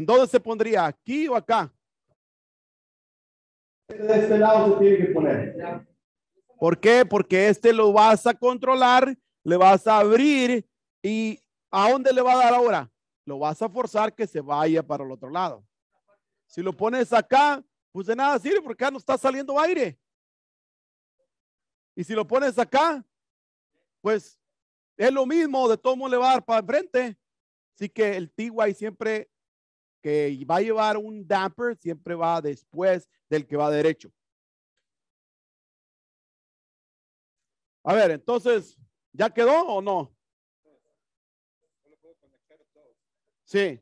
¿En dónde se pondría? ¿Aquí o acá? De este lado se tiene que poner. ¿Por qué? Porque este lo vas a controlar, le vas a abrir y ¿a dónde le va a dar ahora? Lo vas a forzar que se vaya para el otro lado. Si lo pones acá, pues de nada sirve porque acá no está saliendo aire. Y si lo pones acá, pues es lo mismo, de todo mundo le va a dar para enfrente. Así que el y siempre que va a llevar un damper siempre va después del que va derecho. A ver, entonces, ¿ya quedó o no? Sí.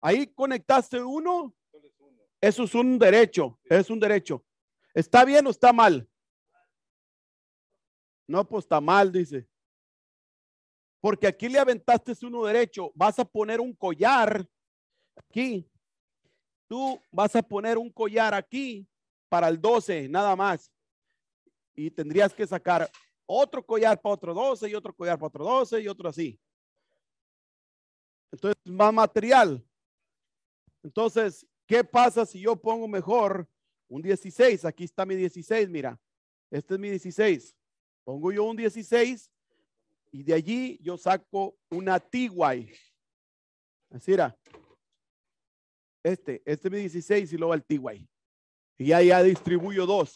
Ahí conectaste uno. Eso es un derecho, es un derecho. ¿Está bien o está mal? No, pues está mal, dice porque aquí le aventaste uno derecho, vas a poner un collar aquí. Tú vas a poner un collar aquí para el 12, nada más. Y tendrías que sacar otro collar para otro 12 y otro collar para otro 12 y otro así. Entonces, más material. Entonces, ¿qué pasa si yo pongo mejor un 16? Aquí está mi 16, mira. Este es mi 16. Pongo yo un 16 y de allí yo saco una tiguay. Así era. Este, este es mi 16 y luego el tiguay. Y ahí ya distribuyo dos.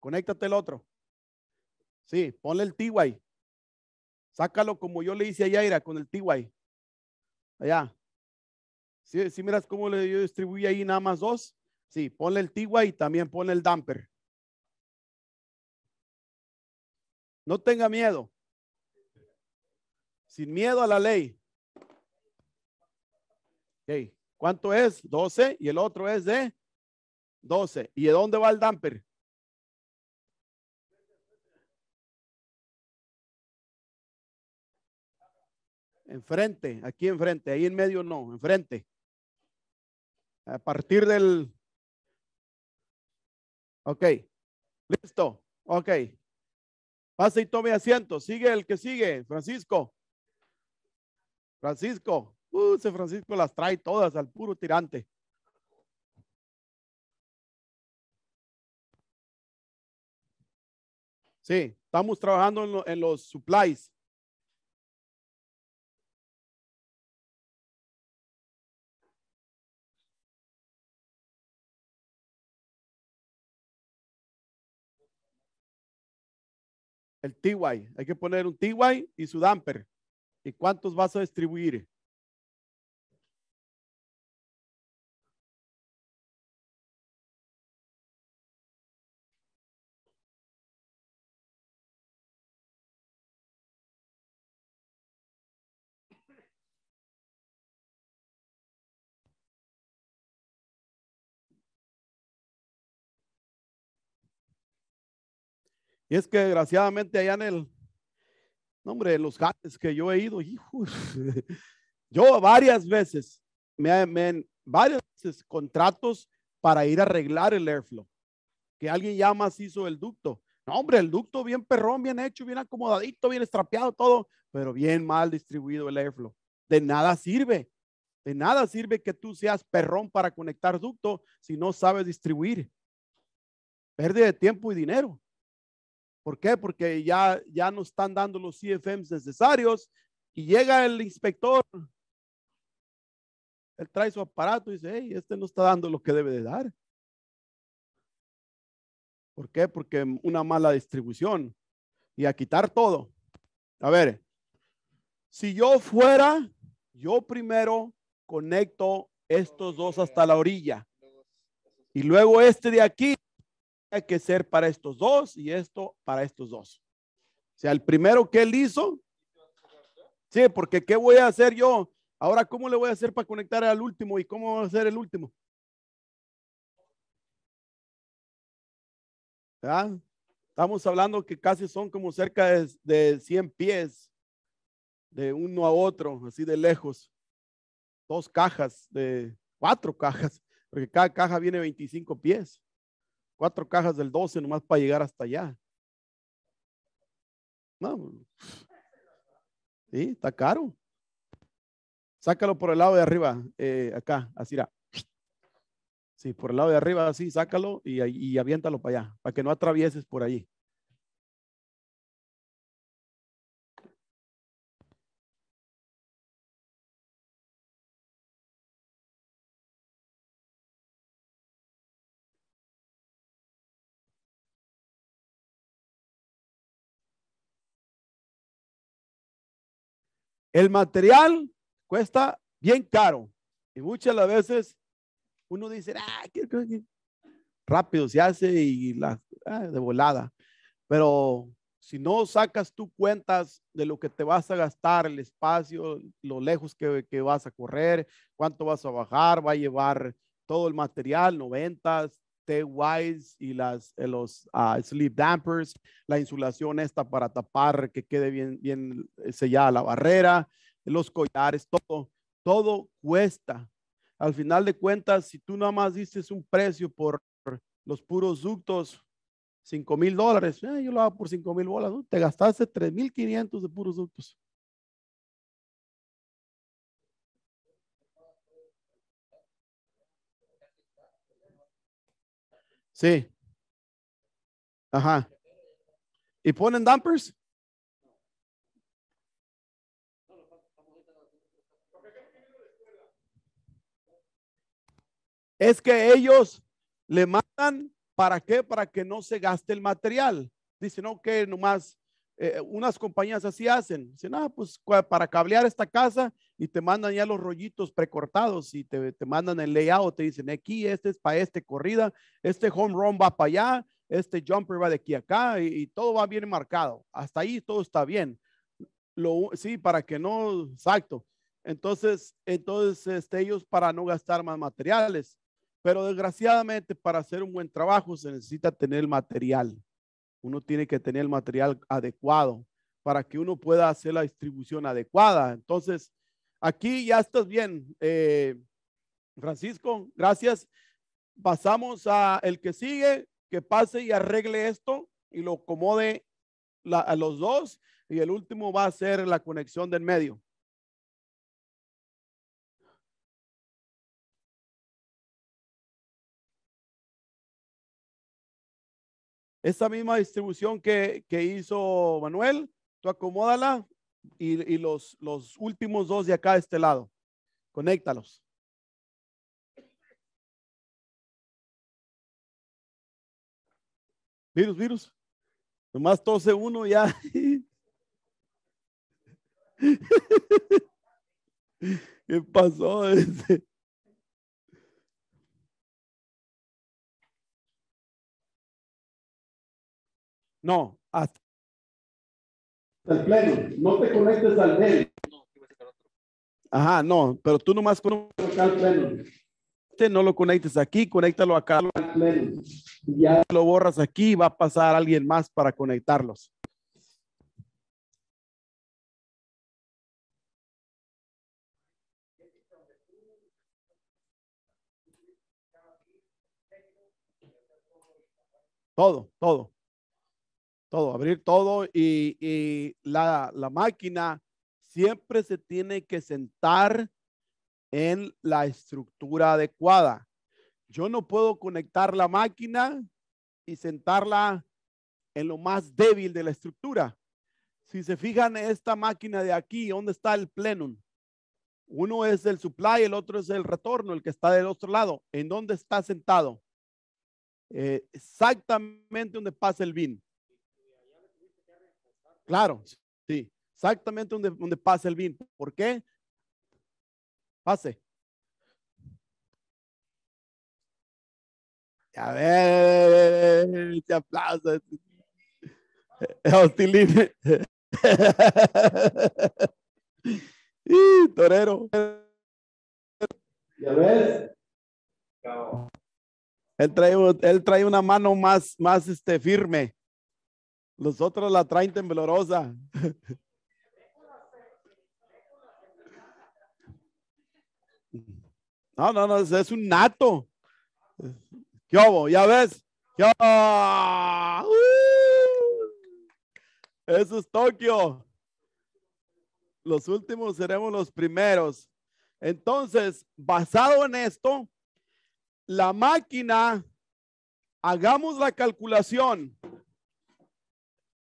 Conéctate el otro. Sí, ponle el tiguay. Sácalo como yo le hice a Yaira con el tiguay. Allá. Si ¿Sí, miras cómo le, yo distribuí ahí nada más dos. Sí, ponle el tiguay y también ponle el damper. No tenga miedo. Sin miedo a la ley. ¿Cuánto es? 12 y el otro es de 12. ¿Y de dónde va el damper? Enfrente, aquí enfrente, ahí en medio no, enfrente. A partir del... Ok, listo, ok. Pase y tome asiento. Sigue el que sigue, Francisco. Francisco. Uh, ese Francisco las trae todas al puro tirante. Sí, estamos trabajando en, en los supplies. el TY. Hay que poner un TY y su damper. ¿Y cuántos vas a distribuir? Y es que desgraciadamente allá en el, nombre de los gatos que yo he ido, yo varias veces, me, han varias veces contratos para ir a arreglar el airflow. Que alguien ya más hizo el ducto. No, hombre, el ducto bien perrón, bien hecho, bien acomodadito, bien estrapeado, todo, pero bien mal distribuido el airflow. De nada sirve. De nada sirve que tú seas perrón para conectar ducto si no sabes distribuir. Pérdida de tiempo y dinero. ¿Por qué? Porque ya, ya no están dando los CFMs necesarios y llega el inspector, él trae su aparato y dice, hey, este no está dando lo que debe de dar. ¿Por qué? Porque una mala distribución y a quitar todo. A ver, si yo fuera, yo primero conecto estos dos hasta la orilla y luego este de aquí hay que ser para estos dos y esto para estos dos. O sea, el primero que él hizo. Sí, porque ¿qué voy a hacer yo? Ahora, ¿cómo le voy a hacer para conectar al último y cómo va a ser el último? ¿Ah? Estamos hablando que casi son como cerca de, de 100 pies de uno a otro, así de lejos. Dos cajas, de cuatro cajas, porque cada caja viene 25 pies cuatro cajas del 12 nomás para llegar hasta allá. No. Sí, está caro. Sácalo por el lado de arriba, eh, acá, así Sí, por el lado de arriba, así, sácalo y, y aviéntalo para allá, para que no atravieses por allí. El material cuesta bien caro y muchas las veces uno dice, ah, rápido se hace y la, ah, de volada. Pero si no sacas tú cuentas de lo que te vas a gastar, el espacio, lo lejos que, que vas a correr, cuánto vas a bajar, va a llevar todo el material, 90, T-Wise y eh, los ah, sleep dampers, la insulación esta para tapar que quede bien, bien eh, sellada la barrera, los collares, todo, todo cuesta. Al final de cuentas, si tú nada más dices un precio por los puros ductos, 5 mil dólares, eh, yo lo hago por 5 mil bolas, te gastaste $3,500 mil de puros ductos. Sí. Ajá. ¿Y ponen dumpers? Es que ellos le mandan, ¿para qué? Para que no se gaste el material. Dicen, ok, nomás eh, unas compañías así hacen. Dicen, ah, pues para cablear esta casa y te mandan ya los rollitos precortados y te, te mandan el layout. Te dicen, aquí, este es para este corrida, este home run va para allá, este jumper va de aquí a acá y, todo va bien marcado. Hasta ahí todo está bien. Lo, sí, para que no, exacto. Entonces, entonces este, ellos para no gastar más materiales. Pero desgraciadamente para hacer un buen trabajo se necesita tener material uno tiene que tener el material adecuado para que uno pueda hacer la distribución adecuada. Entonces, aquí ya estás bien, eh, Francisco, gracias. Pasamos a el que sigue, que pase y arregle esto y lo acomode a los dos. Y el último va a ser la conexión del medio. Esta misma distribución que, que hizo Manuel, tú acomódala y, y los, los últimos dos de acá de este lado. Conéctalos. Virus, virus. Nomás tose uno ya. ¿Qué pasó? Este, No, hasta el pleno. No te conectes al pleno. Ajá, no, pero tú nomás con. al pleno. Este no lo conectes aquí, conéctalo acá. Al pleno. Ya lo borras aquí, va a pasar alguien más para conectarlos. Todo, todo todo, abrir todo y, la, máquina siempre se tiene que sentar en la estructura adecuada. Yo no puedo conectar la máquina y sentarla en lo más débil de la estructura. Si se fijan esta máquina de aquí, ¿dónde está el plenum? Uno es el supply, el otro es el retorno, el que está del otro lado. ¿En dónde está sentado? Eh, exactamente donde pasa el bin. Claro, sí. Exactamente donde, donde pasa el vino. ¿Por qué? Pase. A ver, es hostil y Torero. ¿Ya ves? Él trae, él trae una mano más, más este, firme. Los otros la traen temblorosa. No, no, no, es un nato. ¿Qué ¿Ya ves? ¿Qué ¡Uh! Eso es Tokio. Los últimos seremos los primeros. Entonces, basado en esto, la máquina, hagamos la calculación.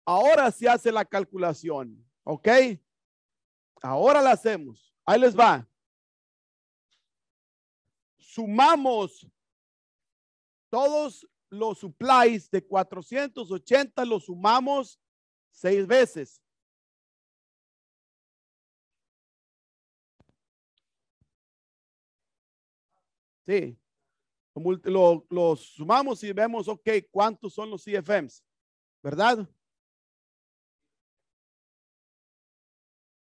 Ahora se hace la calculación, ¿ok? Ahora la hacemos. Ahí les va. Sumamos todos los supplies de 480, los sumamos seis veces. Sí. Lo, lo, sumamos y vemos, ok, cuántos son los CFMs, ¿verdad?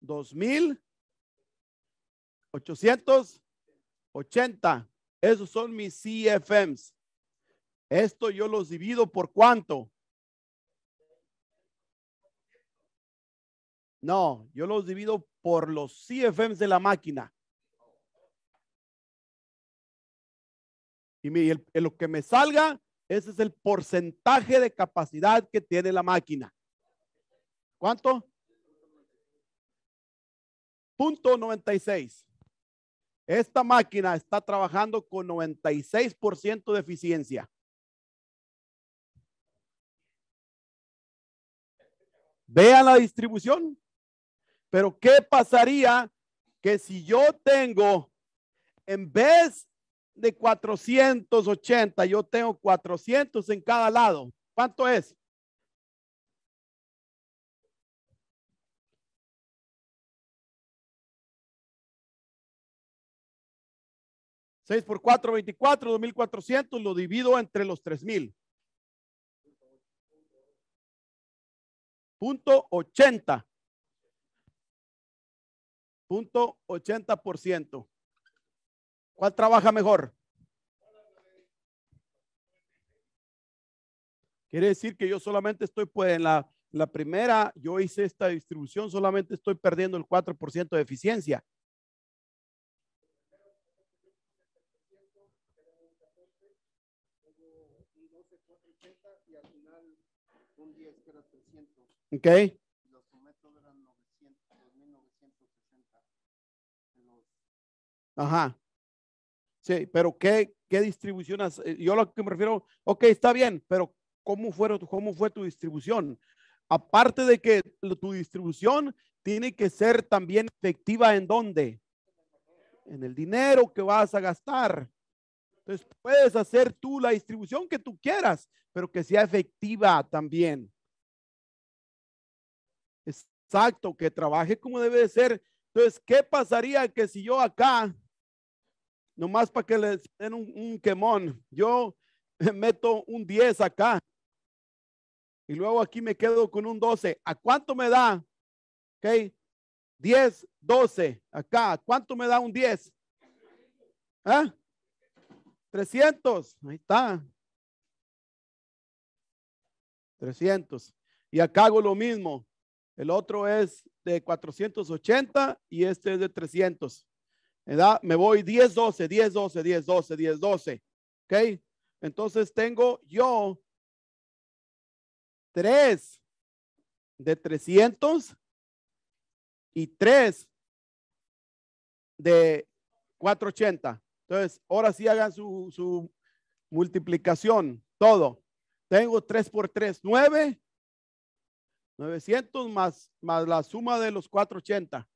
2,880. Esos son mis CFMs. Esto yo los divido por cuánto. No, yo los divido por los CFMs de la máquina. Y lo que me salga, ese es el porcentaje de capacidad que tiene la máquina. ¿Cuánto? Punto 96. Esta máquina está trabajando con 96% de eficiencia. 'Vean la distribución. Pero ¿qué pasaría que si yo tengo, en vez de 480, yo tengo 400 en cada lado? ¿Cuánto es? 6 por 4, 24, 2400, lo divido entre los 3000. Punto 80. Punto 80 ¿Cuál trabaja mejor? Quiere decir que yo solamente estoy, pues en la, la primera, yo hice esta distribución, solamente estoy perdiendo el 4% de eficiencia. Ok. Ajá. Sí, pero ¿qué, qué distribución? Eh, yo lo que me refiero, ok, está bien, pero ¿cómo, fueron, ¿cómo fue tu distribución? Aparte de que tu distribución tiene que ser también efectiva en dónde? En el dinero que vas a gastar. Entonces puedes hacer tú la distribución que tú quieras, pero que sea efectiva también. Exacto, que trabaje como debe de ser. Entonces, ¿qué pasaría que si yo acá, nomás para que les den un, un quemón, yo meto un 10 acá y luego aquí me quedo con un 12. ¿A cuánto me da? ¿Ok? 10, 12. Acá, ¿cuánto me da un 10? ¿Ah? 300. Ahí está. 300. Y acá hago lo mismo. El otro es de 480 y este es de 300. ¿Verdad? Me voy 10, 12, 10, 12, 10, 12, 10, 12. ¿Ok? Entonces tengo yo 3 de 300 y 3 de 480. Entonces, ahora sí hagan su, su multiplicación, todo. Tengo 3 por 3, 9. 900 más, más la suma de los 480.